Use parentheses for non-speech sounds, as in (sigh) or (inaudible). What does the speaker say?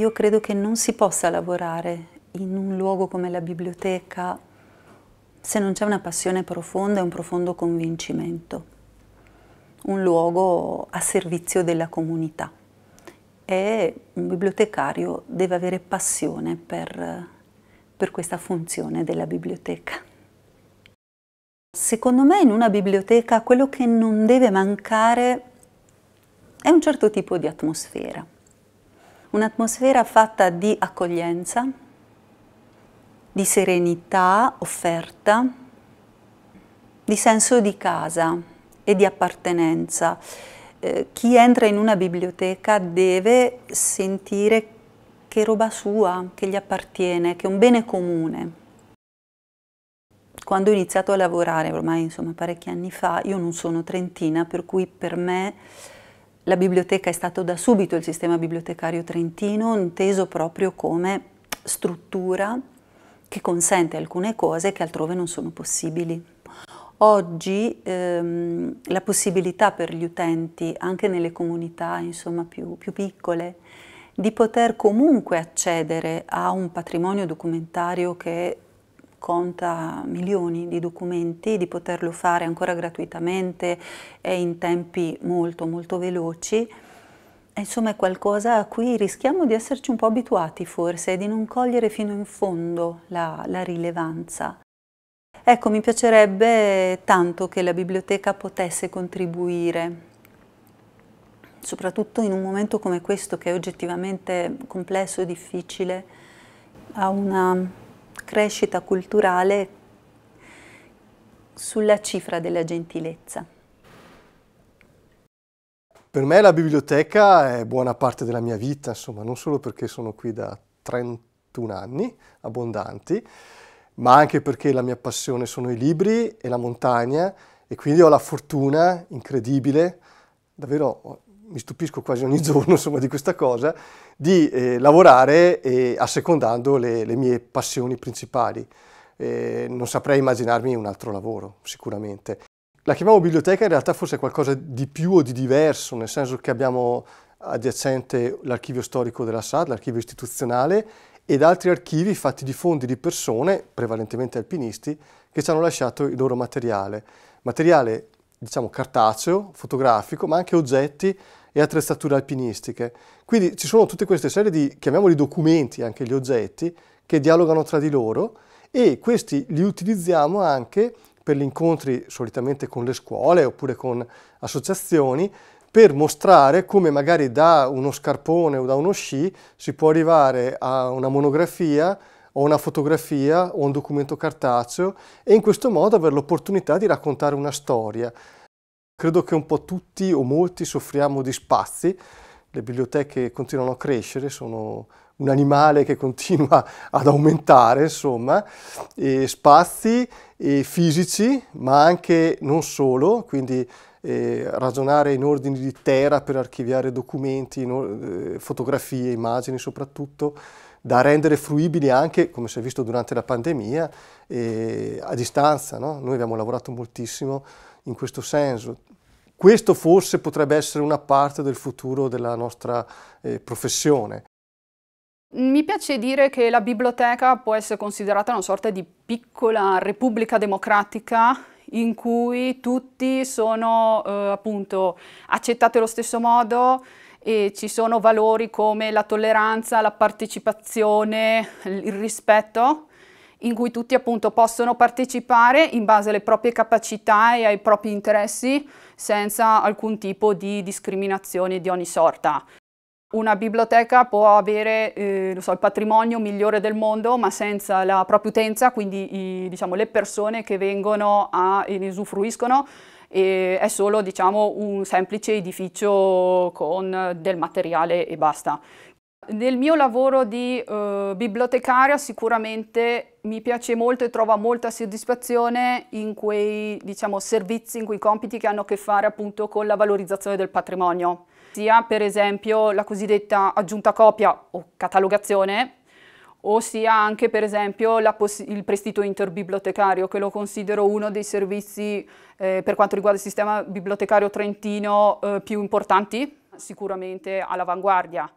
Io credo che non si possa lavorare in un luogo come la biblioteca se non c'è una passione profonda e un profondo convincimento. Un luogo a servizio della comunità. E un bibliotecario deve avere passione per, per questa funzione della biblioteca. Secondo me in una biblioteca quello che non deve mancare è un certo tipo di atmosfera un'atmosfera fatta di accoglienza, di serenità offerta, di senso di casa e di appartenenza. Eh, chi entra in una biblioteca deve sentire che è roba sua, che gli appartiene, che è un bene comune. Quando ho iniziato a lavorare, ormai insomma parecchi anni fa, io non sono trentina, per cui per me la biblioteca è stato da subito il sistema bibliotecario trentino inteso proprio come struttura che consente alcune cose che altrove non sono possibili. Oggi ehm, la possibilità per gli utenti, anche nelle comunità insomma, più, più piccole, di poter comunque accedere a un patrimonio documentario che conta milioni di documenti, di poterlo fare ancora gratuitamente e in tempi molto molto veloci. Insomma è qualcosa a cui rischiamo di esserci un po' abituati forse e di non cogliere fino in fondo la, la rilevanza. Ecco, mi piacerebbe tanto che la biblioteca potesse contribuire soprattutto in un momento come questo che è oggettivamente complesso e difficile, a una crescita culturale sulla cifra della gentilezza. Per me la biblioteca è buona parte della mia vita, insomma, non solo perché sono qui da 31 anni abbondanti, ma anche perché la mia passione sono i libri e la montagna e quindi ho la fortuna incredibile, davvero mi stupisco quasi ogni (laughs) giorno insomma, di questa cosa, di eh, lavorare eh, assecondando le, le, mie passioni principali. Eh, non saprei immaginarmi un altro lavoro, sicuramente. La chiamiamo biblioteca in realtà forse è qualcosa di più o di diverso, nel senso che abbiamo adiacente l'archivio storico della SAD, l'archivio istituzionale, ed altri archivi fatti di fondi di persone, prevalentemente alpinisti, che ci hanno lasciato il loro materiale. Materiale diciamo, cartaceo, fotografico, ma anche oggetti e attrezzature alpinistiche. Quindi ci sono tutte queste serie di, chiamiamoli documenti, anche gli oggetti, che dialogano tra di loro e questi li utilizziamo anche per gli incontri solitamente con le scuole oppure con associazioni per mostrare come magari da uno scarpone o da uno sci si può arrivare a una monografia o una fotografia o un documento cartaceo e in questo modo avere l'opportunità di raccontare una storia. Credo che un po' tutti o molti soffriamo di spazi, le biblioteche continuano a crescere, sono un animale che continua (laughs) ad aumentare, insomma, e spazi e fisici, ma anche non solo, quindi eh, ragionare in ordini di terra per archiviare documenti, in, eh, fotografie, immagini soprattutto, da rendere fruibili anche, come si è visto durante la pandemia, eh, a distanza. No? Noi abbiamo lavorato moltissimo in questo senso. Questo forse potrebbe essere una parte del futuro della nostra eh, professione. Mi piace dire che la biblioteca può essere considerata una sorta di piccola repubblica democratica in cui tutti sono eh, appunto accettati allo stesso modo e ci sono valori come la tolleranza, la partecipazione, il rispetto in cui tutti appunto possono partecipare in base alle proprie capacità e ai propri interessi senza alcun tipo di discriminazione di ogni sorta. Una biblioteca può avere eh, so, il patrimonio migliore del mondo, ma senza la propria utenza, quindi i, diciamo, le persone che vengono a, e ne usufruiscono, e è solo diciamo, un semplice edificio con del materiale e basta. Nel mio lavoro di eh, bibliotecaria sicuramente mi piace molto e trovo molta soddisfazione in quei diciamo, servizi, in quei compiti che hanno a che fare appunto con la valorizzazione del patrimonio sia per esempio la cosiddetta aggiunta copia o catalogazione, ossia anche per esempio il prestito interbibliotecario che lo considero uno dei servizi eh, per quanto riguarda il sistema bibliotecario trentino eh, più importanti, sicuramente all'avanguardia.